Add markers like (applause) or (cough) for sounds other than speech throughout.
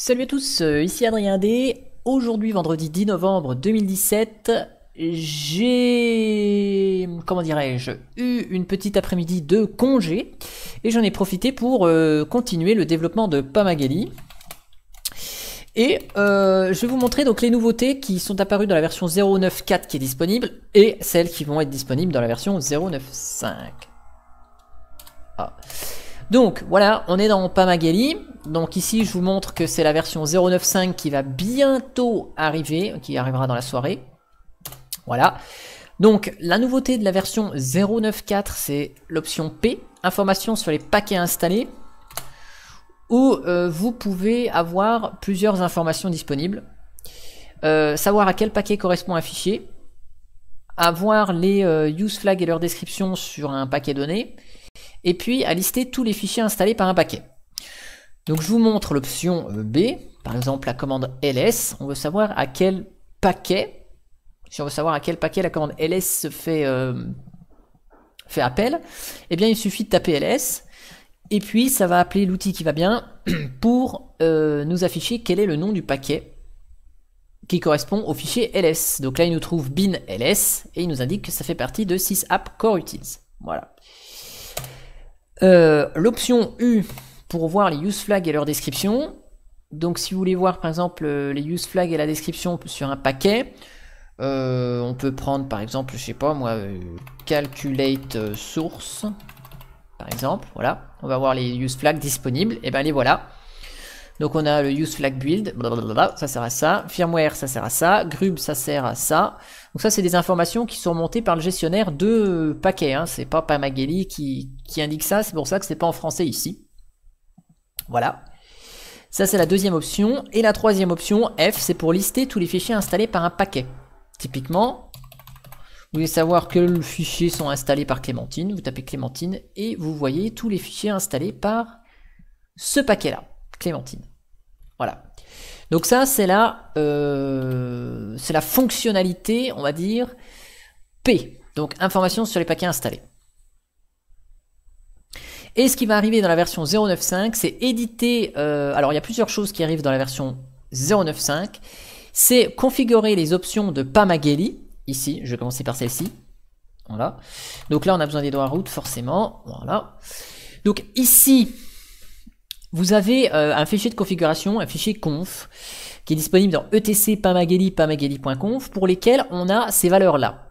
Salut à tous, euh, ici Adrien D. Aujourd'hui, vendredi 10 novembre 2017, j'ai, comment dirais-je, eu une petite après-midi de congé et j'en ai profité pour euh, continuer le développement de Pamagali. Et euh, je vais vous montrer donc les nouveautés qui sont apparues dans la version 0.9.4 qui est disponible et celles qui vont être disponibles dans la version 0.9.5. Ah. Donc voilà, on est dans Pamagali. Donc ici, je vous montre que c'est la version 0.9.5 qui va bientôt arriver, qui arrivera dans la soirée. Voilà. Donc la nouveauté de la version 0.9.4, c'est l'option P, information sur les paquets installés, où euh, vous pouvez avoir plusieurs informations disponibles. Euh, savoir à quel paquet correspond un fichier, avoir les euh, use flags et leurs description sur un paquet donné, et puis à lister tous les fichiers installés par un paquet. Donc je vous montre l'option euh, B, par exemple la commande ls, on veut savoir à quel paquet, si on veut savoir à quel paquet la commande ls se fait, euh, fait appel, eh bien il suffit de taper ls, et puis ça va appeler l'outil qui va bien (clears throat) pour euh, nous afficher quel est le nom du paquet qui correspond au fichier ls. Donc là il nous trouve bin ls, et il nous indique que ça fait partie de sysapp core utils. Voilà. Euh, l'option U pour voir les use flags et leur description. Donc si vous voulez voir par exemple euh, les use flags et la description sur un paquet, euh, on peut prendre par exemple, je sais pas moi, calculate source, par exemple, voilà. On va voir les use flags disponibles, et eh ben les voilà. Donc on a le use flag build, blablabla, ça sert à ça, firmware ça sert à ça, grub ça sert à ça. Donc ça c'est des informations qui sont montées par le gestionnaire de paquets, hein. c'est pas Pamageli qui, qui indique ça, c'est pour ça que c'est pas en français ici. Voilà. Ça c'est la deuxième option. Et la troisième option, F, c'est pour lister tous les fichiers installés par un paquet. Typiquement, vous voulez savoir quels fichiers sont installés par Clémentine, vous tapez Clémentine et vous voyez tous les fichiers installés par ce paquet-là. Clémentine. Voilà. Donc ça, c'est la, euh, c'est la fonctionnalité, on va dire, P. Donc information sur les paquets installés. Et ce qui va arriver dans la version 0.9.5, c'est éditer... Euh, alors il y a plusieurs choses qui arrivent dans la version 0.9.5. C'est configurer les options de pamageli Ici, je vais commencer par celle-ci. Voilà. Donc là, on a besoin des droits route, forcément. Voilà. Donc ici, vous avez euh, un fichier de configuration, un fichier conf, qui est disponible dans etc pour lesquels on a ces valeurs-là.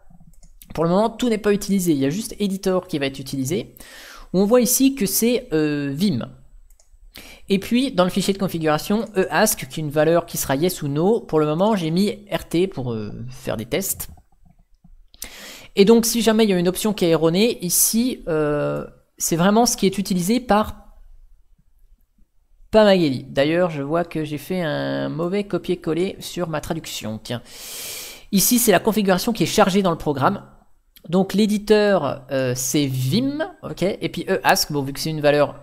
Pour le moment, tout n'est pas utilisé. Il y a juste editor qui va être utilisé. On voit ici que c'est euh, Vim. Et puis, dans le fichier de configuration, eask, qui est une valeur qui sera yes ou no. Pour le moment, j'ai mis RT pour euh, faire des tests. Et donc, si jamais il y a une option qui est erronée, ici, c'est vraiment ce qui est utilisé par D'ailleurs, je vois que j'ai fait un mauvais copier-coller sur ma traduction. Tiens. Ici, c'est la configuration qui est chargée dans le programme. Donc l'éditeur, euh, c'est Vim, ok, et puis e ask bon, vu que c'est une valeur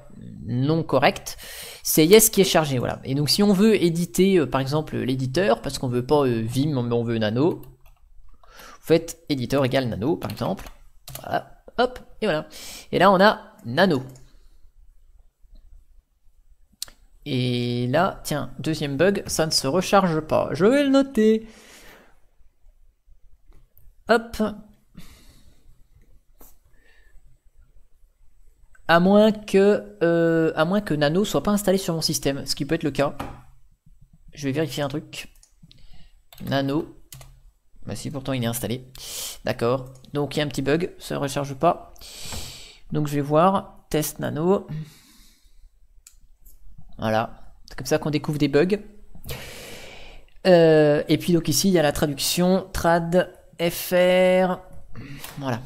non correcte, c'est Yes qui est chargé, voilà. Et donc si on veut éditer, euh, par exemple, l'éditeur, parce qu'on veut pas euh, Vim, mais on veut Nano, vous faites éditeur égale Nano, par exemple, voilà, hop, et voilà. Et là, on a Nano, et là, tiens, deuxième bug, ça ne se recharge pas. Je vais le noter. Hop. À moins que, Nano euh, à moins que Nano soit pas installé sur mon système, ce qui peut être le cas. Je vais vérifier un truc. Nano. Bah si, pourtant il est installé. D'accord. Donc il y a un petit bug, ça ne recharge pas. Donc je vais voir. Test Nano. Voilà, c'est comme ça qu'on découvre des bugs. Euh, et puis donc ici, il y a la traduction trad fr. Voilà.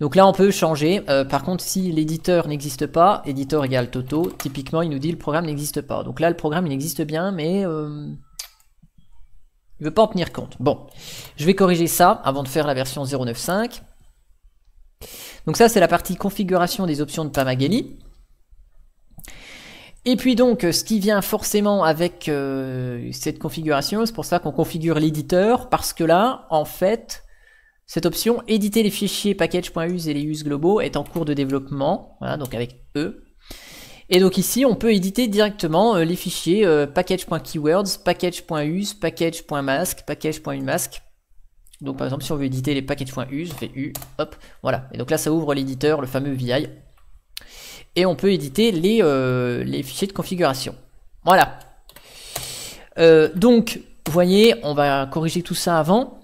Donc là, on peut changer. Euh, par contre, si l'éditeur n'existe pas, éditeur égale Toto, typiquement, il nous dit le programme n'existe pas. Donc là, le programme, il existe bien, mais euh, il ne veut pas en tenir compte. Bon, je vais corriger ça avant de faire la version 0.9.5. Donc ça, c'est la partie configuration des options de Pamageli. Et puis donc, ce qui vient forcément avec euh, cette configuration, c'est pour ça qu'on configure l'éditeur, parce que là, en fait, cette option éditer les fichiers package.use et les use globaux est en cours de développement, voilà, donc avec E. Et donc ici, on peut éditer directement euh, les fichiers euh, package.keywords, package.use, package.mask, package.unmask. Donc par exemple, si on veut éditer les package.us je U, hop, voilà. Et donc là, ça ouvre l'éditeur, le fameux VI et on peut éditer les, euh, les fichiers de configuration. Voilà. Euh, donc, vous voyez, on va corriger tout ça avant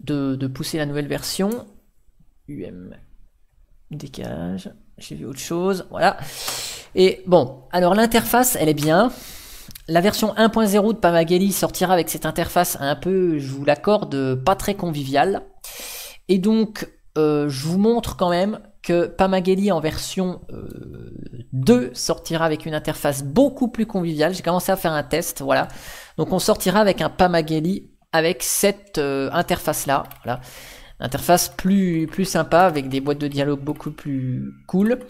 de, pousser la nouvelle version. UM décalage, j'ai vu autre chose, voilà. Et bon, alors l'interface, elle est bien. La version 1.0 de Pamagali sortira avec cette interface un peu, je vous l'accorde, pas très conviviale. Et donc, euh, je vous montre quand même que Pamageli en version 2 euh, sortira avec une interface beaucoup plus conviviale. J'ai commencé à faire un test, voilà. Donc on sortira avec un Pamageli avec cette euh, interface là, Interface plus, plus sympa avec des boîtes de dialogue beaucoup plus cool.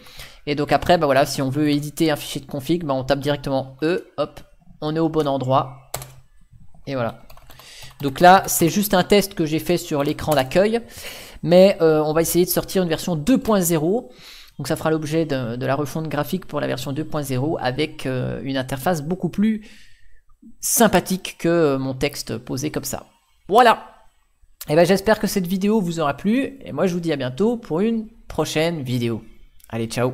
Et donc après, bah, voilà, si on veut éditer un fichier de config, bah, on tape directement E, hop, on est au bon endroit. Et voilà. Donc là, c'est juste un test que j'ai fait sur l'écran d'accueil mais euh, on va essayer de sortir une version 2.0. Donc ça fera l'objet de, la refonte graphique pour la version 2.0 avec euh, une interface beaucoup plus sympathique que euh, mon texte posé comme ça. Voilà Et eh ben j'espère que cette vidéo vous aura plu, et moi je vous dis à bientôt pour une prochaine vidéo. Allez, ciao